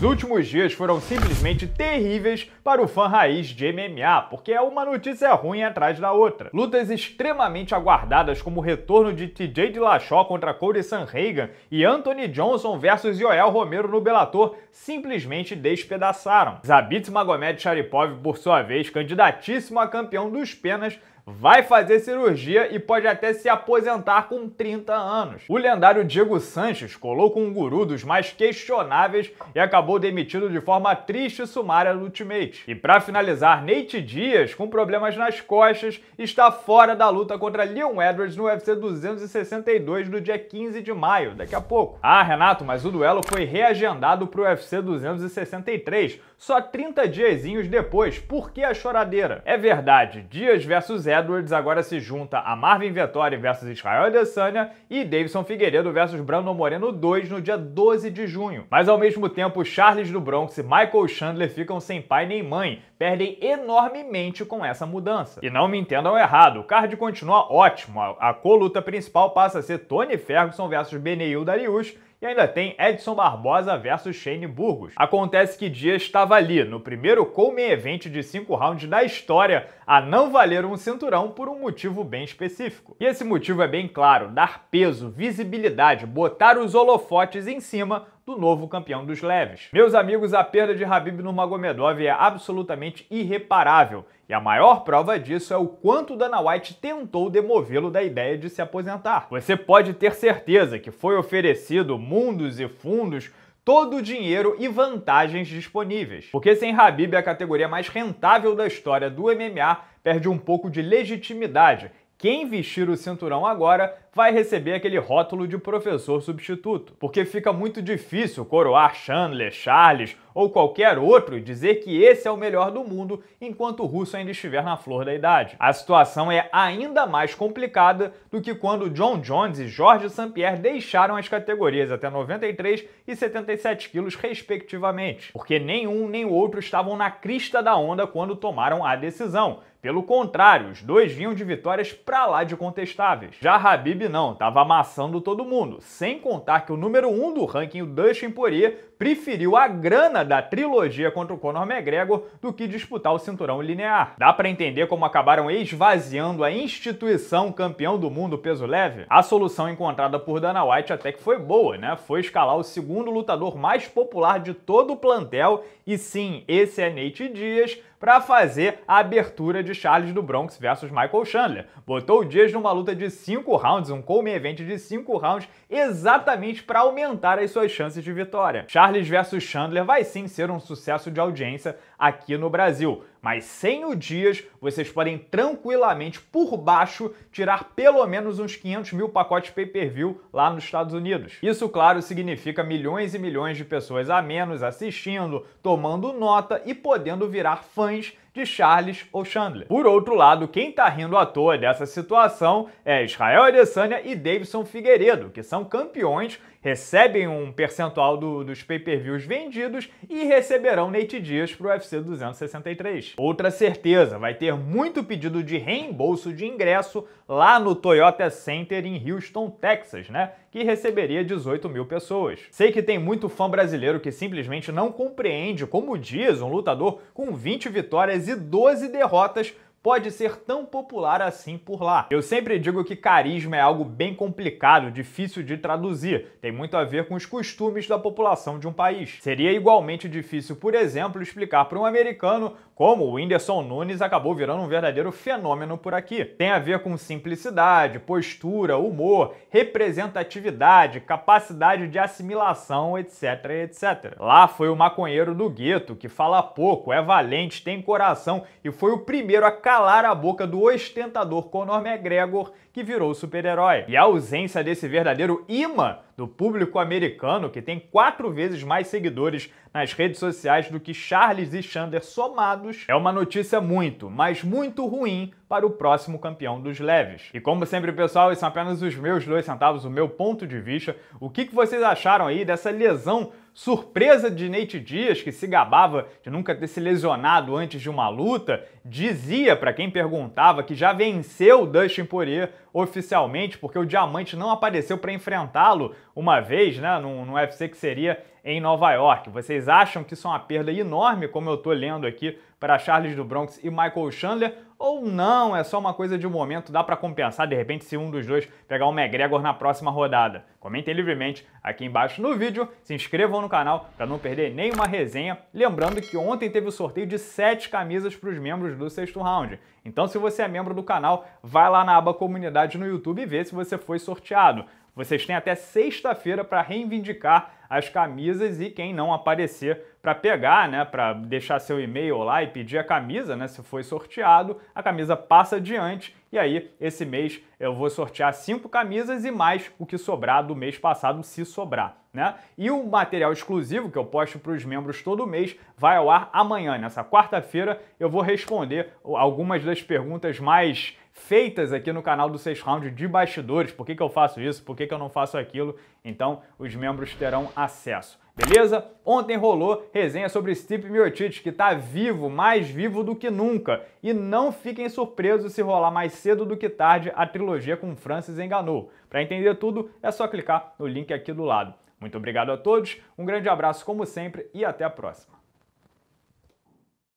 Os últimos dias foram simplesmente terríveis para o fã raiz de MMA, porque é uma notícia ruim atrás da outra. Lutas extremamente aguardadas como o retorno de TJ Dillashaw contra Corey Sanhagen e Anthony Johnson versus Joel Romero no Bellator simplesmente despedaçaram. Zabit Magomed Sharipov, por sua vez, candidatíssimo a campeão dos penas, vai fazer cirurgia e pode até se aposentar com 30 anos. O lendário Diego Sanches colou com um guru dos mais questionáveis e acabou acabou demitido de forma triste e sumária no Ultimate. E para finalizar, Nate Dias, com problemas nas costas, está fora da luta contra Leon Edwards no UFC 262 do dia 15 de maio, daqui a pouco. Ah, Renato, mas o duelo foi reagendado para o UFC 263, só 30 diazinhos depois. Por que a choradeira? É verdade, Dias versus Edwards agora se junta a Marvin Vettori versus Israel Adesanya e Davidson Figueiredo versus Brandon Moreno 2 no dia 12 de junho. Mas ao mesmo tempo, Charles do Bronx e Michael Chandler ficam sem pai nem mãe, perdem enormemente com essa mudança. E não me entendam errado, o card continua ótimo, a, coluta principal passa a ser Tony Ferguson versus Beneil Darius e ainda tem Edson Barbosa versus Shane Burgos. Acontece que Dias estava ali, no primeiro Colman Event de 5 rounds da história, a não valer um cinturão por um motivo bem específico. E esse motivo é bem claro, dar peso, visibilidade, botar os holofotes em cima do novo campeão dos leves. Meus amigos, a perda de Habib Magomedov é absolutamente irreparável, e a maior prova disso é o quanto Dana White tentou demovê-lo da ideia de se aposentar. Você pode ter certeza que foi oferecido mundos e fundos todo o dinheiro e vantagens disponíveis. Porque sem Habib, a categoria mais rentável da história do MMA perde um pouco de legitimidade quem vestir o cinturão agora vai receber aquele rótulo de professor substituto, porque fica muito difícil coroar Chandler, Charles ou qualquer outro e dizer que esse é o melhor do mundo enquanto o russo ainda estiver na flor da idade. A situação é ainda mais complicada do que quando John Jones e Jorge St-Pierre deixaram as categorias até 93 e 77 quilos, respectivamente, porque nenhum nem o outro estavam na crista da onda quando tomaram a decisão pelo contrário, os dois vinham de vitórias pra lá de contestáveis. Já Habib não, tava amassando todo mundo, sem contar que o número 1 um do ranking, o Dustin Poirier, preferiu a grana da trilogia contra o Conor McGregor do que disputar o cinturão linear. Dá para entender como acabaram esvaziando a instituição campeão do mundo peso leve? A solução encontrada por Dana White até que foi boa, né? Foi escalar o segundo lutador mais popular de todo o plantel, e sim, esse é Nate Dias, para fazer a abertura de Charles do Bronx versus Michael Chandler. Botou o Dias numa luta de 5 rounds, um come event de 5 rounds, exatamente para aumentar as suas chances de vitória. Charles Charles vs Chandler vai sim ser um sucesso de audiência aqui no Brasil mas sem o Dias, vocês podem tranquilamente, por baixo, tirar pelo menos uns 500 mil pacotes pay-per-view lá nos Estados Unidos. Isso, claro, significa milhões e milhões de pessoas a menos assistindo, tomando nota e podendo virar fãs de Charles ou Chandler. Por outro lado, quem tá rindo à toa dessa situação é Israel Adesanya e Davidson Figueiredo, que são campeões, recebem um percentual do, dos pay-per-views vendidos e receberão Nate Dias pro UFC 263. Outra certeza, vai ter muito pedido de reembolso de ingresso lá no Toyota Center em Houston, Texas, né? Que receberia 18 mil pessoas. Sei que tem muito fã brasileiro que simplesmente não compreende como diz um lutador com 20 vitórias e 12 derrotas pode ser tão popular assim por lá. Eu sempre digo que carisma é algo bem complicado, difícil de traduzir, tem muito a ver com os costumes da população de um país. Seria igualmente difícil, por exemplo, explicar para um americano como o Whindersson Nunes acabou virando um verdadeiro fenômeno por aqui. Tem a ver com simplicidade, postura, humor, representatividade, capacidade de assimilação, etc, etc. Lá foi o maconheiro do gueto, que fala pouco, é valente, tem coração e foi o primeiro a calar a boca do ostentador Conor McGregor, que virou super-herói. E a ausência desse verdadeiro imã do público americano, que tem quatro vezes mais seguidores nas redes sociais do que Charles e Xander somados, é uma notícia muito, mas muito ruim para o próximo campeão dos leves. E como sempre, pessoal, esses são apenas os meus dois centavos, o meu ponto de vista. O que vocês acharam aí dessa lesão surpresa de Nate Dias, que se gabava de nunca ter se lesionado antes de uma luta, dizia para quem perguntava que já venceu Dustin Poirier oficialmente, porque o Diamante não apareceu para enfrentá-lo uma vez, né, num, num UFC que seria em Nova York. Vocês acham que isso é uma perda enorme, como eu estou lendo aqui, para Charles do Bronx e Michael Chandler? Ou não, é só uma coisa de momento, dá para compensar de repente se um dos dois pegar o um McGregor na próxima rodada? Comentem livremente aqui embaixo no vídeo, se inscrevam no canal para não perder nenhuma resenha. Lembrando que ontem teve o sorteio de 7 camisas para os membros do sexto round. Então se você é membro do canal, vai lá na aba comunidade no YouTube e ver se você foi sorteado. Vocês têm até sexta-feira para reivindicar as camisas e quem não aparecer para pegar, né, para deixar seu e-mail lá e pedir a camisa, né, se foi sorteado, a camisa passa adiante e aí esse mês eu vou sortear cinco camisas e mais o que sobrar do mês passado, se sobrar, né? E o material exclusivo que eu posto para os membros todo mês vai ao ar amanhã, nessa quarta-feira eu vou responder algumas das perguntas mais feitas aqui no canal do 6 Round de bastidores. Por que, que eu faço isso? Por que, que eu não faço aquilo? Então, os membros terão acesso. Beleza? Ontem rolou resenha sobre Steve Miotic, que está vivo, mais vivo do que nunca. E não fiquem surpresos se rolar mais cedo do que tarde a trilogia com Francis Enganou. Para entender tudo, é só clicar no link aqui do lado. Muito obrigado a todos, um grande abraço como sempre e até a próxima.